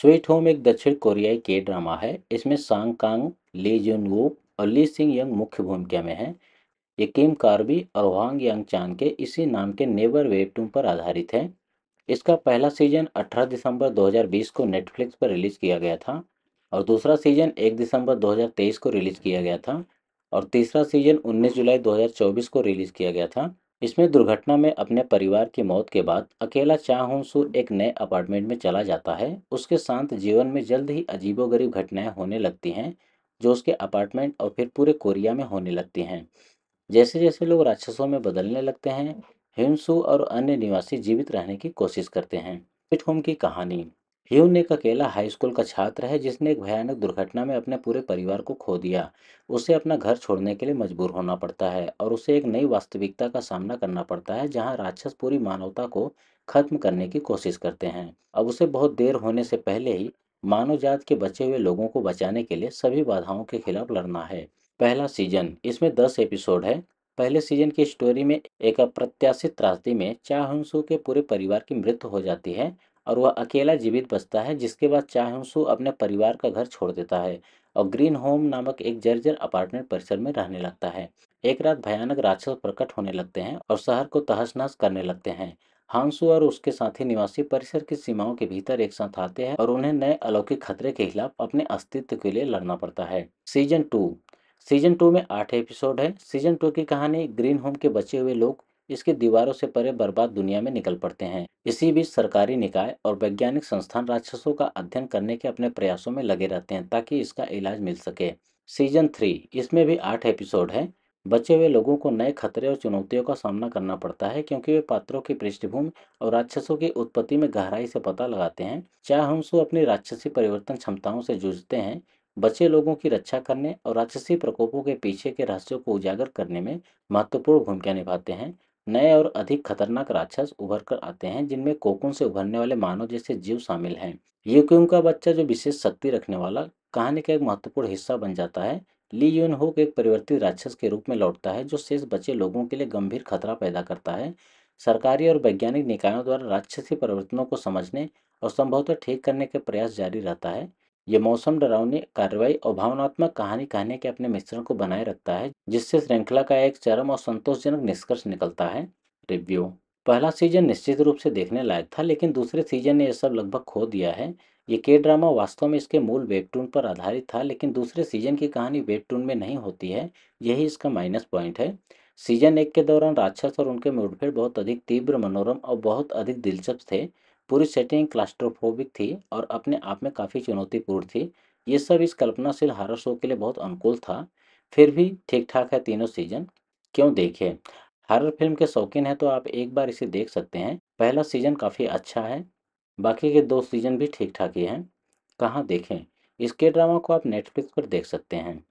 sweet home एक दक्षिण कोरियाई के ड्रामा है इसमें सांग कांग ली जून वो और ली सिंह यंग मुख्य भूमिका में हैं ये किम कार्बी और वांग यंग चांद के इसी नाम के नेबर वेबटून पर आधारित है इसका पहला सीजन 18 दिसंबर 2020 को नेटफ्लिक्स पर रिलीज़ किया गया था और दूसरा सीजन 1 दिसंबर 2023 को रिलीज़ किया गया था और तीसरा सीजन 19 जुलाई 2024 को रिलीज़ किया गया था इसमें दुर्घटना में अपने परिवार की मौत के बाद अकेला चाहूंसू एक नए अपार्टमेंट में चला जाता है उसके शांत जीवन में जल्द ही अजीबोगरीब घटनाएं होने लगती हैं जो उसके अपार्टमेंट और फिर पूरे कोरिया में होने लगती हैं जैसे जैसे लोग राक्षसों में बदलने लगते हैं हिंसू और अन्य निवासी जीवित रहने की कोशिश करते हैं फिट होम की कहानी ह्यून एक अकेला हाई स्कूल का छात्र है जिसने एक भयानक दुर्घटना में अपने पूरे परिवार को खो दिया उसे अपना घर छोड़ने के लिए मजबूर होना पड़ता है और उसे एक नई वास्तविकता का सामना करना पड़ता है जहां राक्षस पूरी मानवता को खत्म करने की कोशिश करते हैं अब उसे बहुत देर होने से पहले ही मानव जात के बचे हुए लोगों को बचाने के लिए सभी बाधाओं के खिलाफ लड़ना है पहला सीजन इसमें दस एपिसोड है पहले सीजन की स्टोरी में एक अप्रत्याशित त्रासदी में चाहुंसू के पूरे परिवार की मृत्यु हो जाती है और वह अकेला जीवित बचता है जिसके बाद चाहसू अपने परिवार का घर छोड़ देता है और ग्रीन होम नामक एक जर्जर अपार्टमेंट परिसर में रहने लगता है एक रात भयानक राक्षस प्रकट होने लगते हैं और शहर को तहस नहस करने लगते हैं हांसु और उसके साथी निवासी परिसर की सीमाओं के भीतर एक साथ आते हैं और उन्हें नए अलौकिक खतरे के खिलाफ अपने अस्तित्व के लिए लड़ना पड़ता है सीजन टू सीजन टू में आठ एपिसोड है सीजन टू की कहानी ग्रीन होम के बचे हुए लोग इसकी दीवारों से परे बर्बाद दुनिया में निकल पड़ते हैं इसी बीच सरकारी निकाय और वैज्ञानिक संस्थान राक्षसों का अध्ययन करने के अपने प्रयासों में लगे रहते हैं ताकि इसका इलाज मिल सके सीजन थ्री इसमें भी आठ एपिसोड है बचे हुए लोगों को नए खतरे और चुनौतियों का सामना करना पड़ता है क्योंकि वे पात्रों की पृष्ठभूमि और राक्षसों की उत्पत्ति में गहराई से पता लगाते हैं चाहमसु अपनी राक्षसी परिवर्तन क्षमताओं से जूझते हैं बचे लोगों की रक्षा करने और राक्षसी प्रकोपों के पीछे के रहस्यों को उजागर करने में महत्वपूर्ण भूमिका निभाते हैं नए और अधिक खतरनाक राक्षस उभर कर आते हैं जिनमें कोकुन से उभरने वाले मानव जैसे जीव शामिल हैं यूक्यूम का बच्चा जो विशेष शक्ति रखने वाला कहानी का एक महत्वपूर्ण हिस्सा बन जाता है ली यून होक एक परिवर्तित राक्षस के रूप में लौटता है जो शेष बचे लोगों के लिए गंभीर खतरा पैदा करता है सरकारी और वैज्ञानिक निकायों द्वारा राक्षसी परिवर्तनों को समझने और संभवतः ठीक करने के प्रयास जारी रहता है ये मौसम डरावनी कार्रवाई और भावनात्मक कहानी कहने के अपने मिश्रण को बनाए रखता है जिससे श्रृंखला का एक चरम और संतोषजनक निष्कर्ष निकलता है रिव्यू पहला सीजन निश्चित रूप से देखने लायक था लेकिन दूसरे सीजन ने यह सब लगभग खो दिया है ये के ड्रामा वास्तव में इसके मूल वेबटून पर आधारित था लेकिन दूसरे सीजन की कहानी वेबटून में नहीं होती है यही इसका माइनस पॉइंट है सीजन एक के दौरान राक्षस और उनके मुठभेड़ बहुत अधिक तीव्र मनोरम और बहुत अधिक दिलचस्प थे पूरी सेटिंग क्लास्ट्रोफोबिक थी और अपने आप में काफ़ी चुनौतीपूर्ण थी ये सब इस कल्पनाशील हॉरर शो के लिए बहुत अनुकूल था फिर भी ठीक ठाक है तीनों सीजन क्यों देखें हॉरर फिल्म के शौकीन हैं तो आप एक बार इसे देख सकते हैं पहला सीजन काफ़ी अच्छा है बाकी के दो सीजन भी ठीक ठाक ही हैं कहाँ देखें इसके ड्रामा को आप नेटफ्लिक्स पर देख सकते हैं